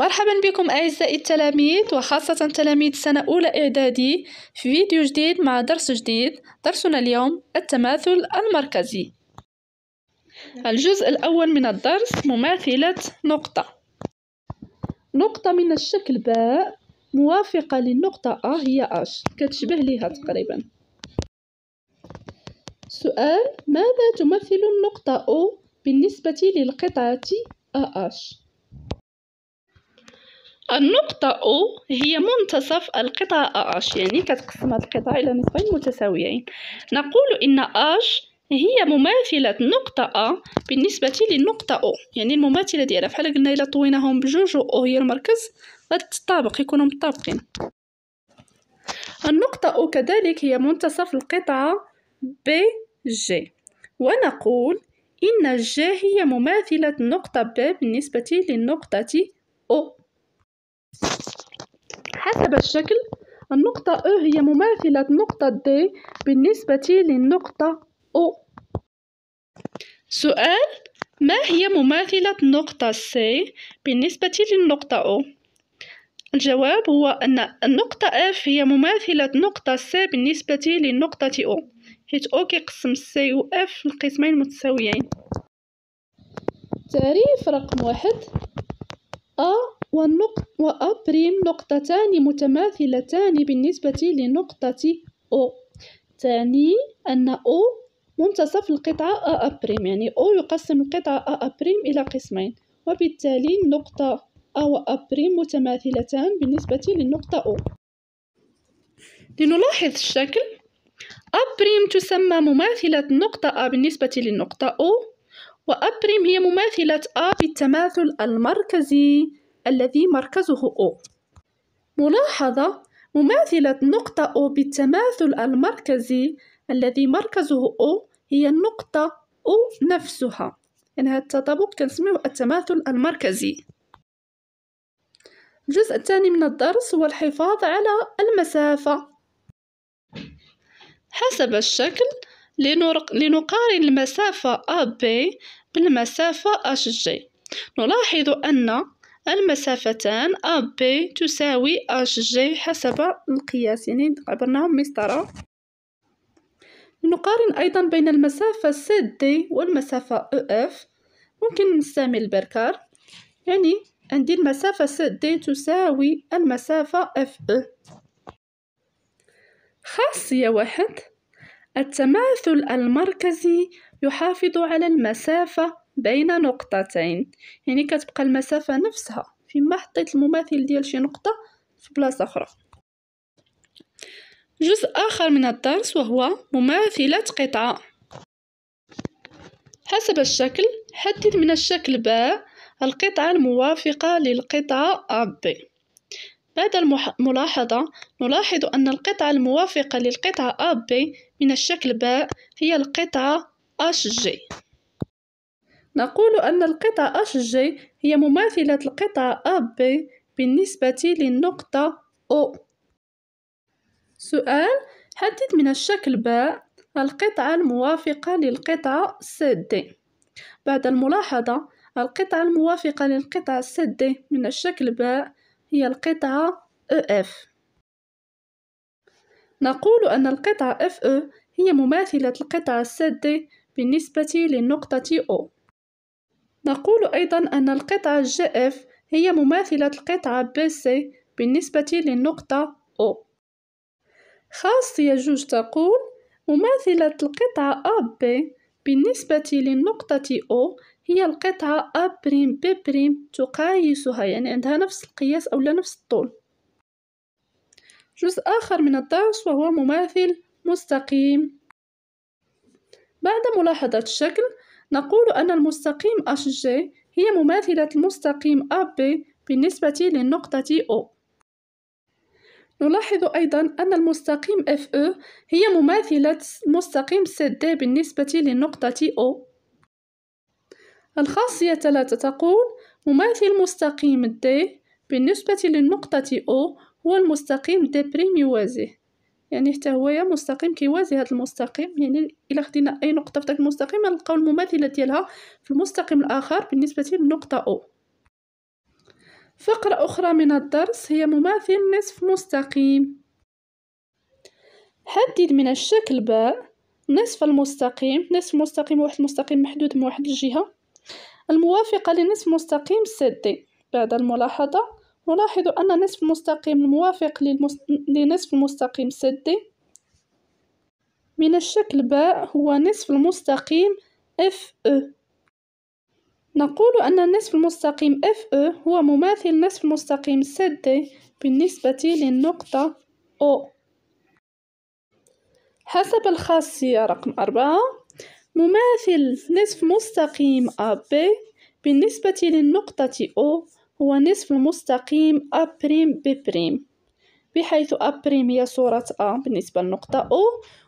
مرحبا بكم أعزائي التلاميذ وخاصة تلاميذ سنة أولى إعدادي في فيديو جديد مع درس جديد درسنا اليوم التماثل المركزي الجزء الأول من الدرس مماثلة نقطة نقطة من الشكل باء موافقة للنقطة أ هي أش كتشبه ليها تقريبا سؤال ماذا تمثل النقطة أو بالنسبة للقطعة أ أش النقطة O هي منتصف القطعة AH يعني كتقسم هاد القطعة إلى نصفين متساويين نقول إن أش هي مماثلة نقطة A بالنسبة للنقطة O يعني المماثلة ديالها بحال قلنا إلا طويناهم بجوج و O هي المركز غتطابق يكونوا متطابقين النقطة O كذلك هي منتصف القطعة BG ونقول إن G هي مماثلة نقطة B بالنسبة للنقطة O حسب الشكل النقطة E هي مماثلة نقطة D بالنسبة للنقطة O سؤال ما هي مماثلة نقطة C بالنسبة للنقطة O؟ الجواب هو أن النقطة F هي مماثلة نقطة C بالنسبة للنقطة O حيث O كيقسم C و F لقسمين متساويين تعريف رقم واحد A وأبرم نقطتان متماثلتان بالنسبة لنقطة أو تعني أن أو منتصف القطعة أ أبريم يعني أو يقسم القطعة أ أبريم إلى قسمين وبالتالي نقطة أ و متماثلتان بالنسبة للنقطة أو لنلاحظ الشكل أبريم تسمى مماثلة نقطة أ بالنسبة للنقطة أو وأبريم هي مماثلة في بالتماثل المركزي الذي مركزه O ملاحظة مماثلة نقطة O بالتماثل المركزي الذي مركزه O هي النقطة O نفسها إن هذا التطابق كنسميه التماثل المركزي الجزء الثاني من الدرس هو الحفاظ على المسافة حسب الشكل لنقارن المسافة AB بالمسافة HJ نلاحظ أن المسافتان AB تساوي HG حسب القياس يعني عبرناهم مسطرة نقارن أيضا بين المسافة CD والمسافة EF ممكن نستعمل البركار يعني عندي المسافة CD تساوي المسافة FE خاصية واحد التماثل المركزي يحافظ على المسافة بين نقطتين يعني كتبقى المسافة نفسها فيما حطيت المماثل ديال شي نقطة في بلاصة أخرى جزء آخر من الدرس وهو مماثلة قطعة حسب الشكل حدد من الشكل باء القطعة الموافقة للقطعة أب بعد الملاحظة نلاحظ أن القطعة الموافقة للقطعة أب من الشكل باء هي القطعة أش جي نقول أن القطعة أش جي هي مماثلة القطعة أ B بالنسبة للنقطة أو سؤال حدد من الشكل باء القطعة الموافقة للقطعة CD بعد الملاحظة القطعة الموافقة للقطعة CD من الشكل باء هي القطعة اف e نقول أن القطعة FE هي مماثلة القطعة CD بالنسبة للنقطة او نقول أيضا أن القطعة GF هي مماثلة القطعة BC بالنسبة للنقطة O خاصية جوج تقول مماثلة القطعة AB بالنسبة للنقطة O هي القطعة A'B' تقايسها يعني عندها نفس القياس أو لا نفس الطول جزء آخر من الدرس وهو مماثل مستقيم بعد ملاحظة الشكل نقول أن المستقيم HG هي مماثلة المستقيم AB بالنسبة للنقطة O نلاحظ أيضا أن المستقيم FE هي مماثلة مستقيم CD بالنسبة للنقطة O الخاصية الثالثة تقول مماثل مستقيم D بالنسبة للنقطة O هو المستقيم D' يوازيه يعني حتى هويا مستقيم كيوازي هذا المستقيم يعني الا خدينا اي نقطه في داك المستقيم غنلقاو المماثله ديالها في المستقيم الاخر بالنسبه للنقطه او فقره اخرى من الدرس هي مماثل نصف مستقيم حدد من الشكل باء نصف المستقيم نصف مستقيم واحد المستقيم محدود من واحد الجهه الموافقه لنصف مستقيم سدي بعد الملاحظه نلاحظ أن نصف المستقيم الموافق لنصف المستقيم سدي من الشكل باء هو نصف المستقيم FE نقول أن نصف المستقيم FE هو مماثل نصف المستقيم سدي بالنسبة للنقطة O حسب الخاصية رقم أربعة مماثل نصف مستقيم AB بالنسبة للنقطة O هو نصف المستقيم أ بريم ب بريم بحيث أ بريم هي صورة أ بالنسبة للنقطة أو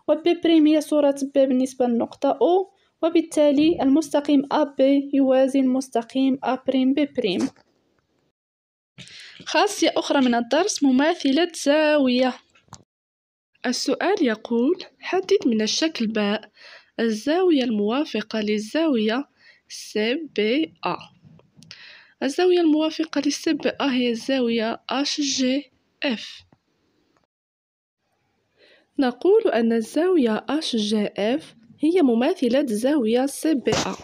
و ب بريم هي صورة ب بالنسبة للنقطة أو وبالتالي المستقيم أ ب يوازي المستقيم أ بريم ب بريم خاصية أخرى من الدرس مماثلة زاوية السؤال يقول حدد من الشكل باء الزاوية الموافقة للزاوية أ الزاوية الموافقة للسب أ آه، هي الزاوية HGF نقول أن الزاوية HGF هي مماثلة زاوية CBA آه.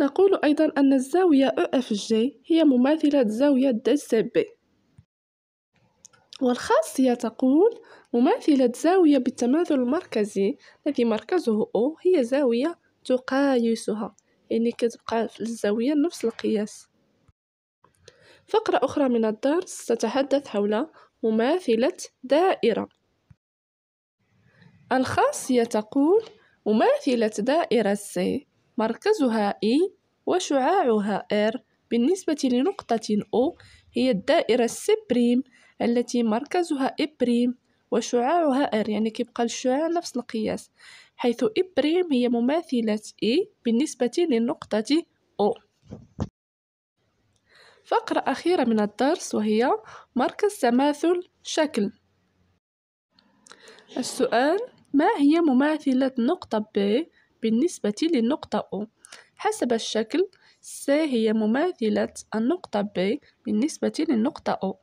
نقول أيضا أن الزاوية جي هي مماثلة زاوية DCB والخاصية تقول مماثلة زاوية بالتماثل المركزي الذي مركزه O هي زاوية تقايسها يعني كتبقى في الزاوية نفس القياس فقرة أخرى من الدرس تتحدث حول مماثلة دائرة الخاصية تقول مماثلة دائرة C مركزها E وشعاعها R بالنسبة لنقطة O هي الدائرة C' التي مركزها E' وشعاعها R يعني كيبقى الشعاع نفس القياس حيث إبريم هي مماثلة إي بالنسبة للنقطة أو فقرة أخيرة من الدرس وهي مركز تماثل شكل السؤال ما هي مماثلة نقطة ب بالنسبة للنقطة أو حسب الشكل س هي مماثلة النقطة ب بالنسبة للنقطة أو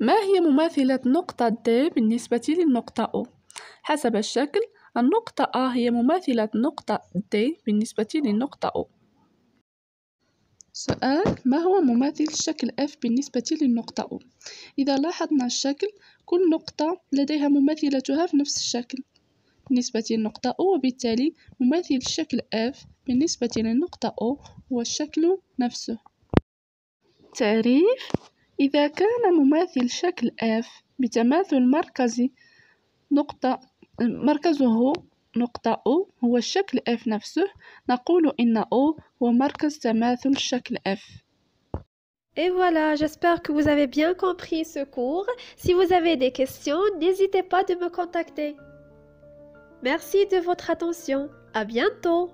ما هي مماثلة نقطة د بالنسبة للنقطة أو حسب الشكل النقطة A هي مماثلة نقطة D بالنسبة للنقطة O سؤال ما هو مماثل الشكل F بالنسبة للنقطة O؟ إذا لاحظنا الشكل كل نقطة لديها مماثلتها في نفس الشكل بالنسبة للنقطة O وبالتالي مماثل الشكل F بالنسبة للنقطة O هو الشكل نفسه تعريف إذا كان مماثل شكل F بتماثل مركزي نقطة Et voilà, j'espère que vous avez bien compris ce cours. Si vous avez des questions, n'hésitez pas de me contacter. Merci de votre attention. À bientôt!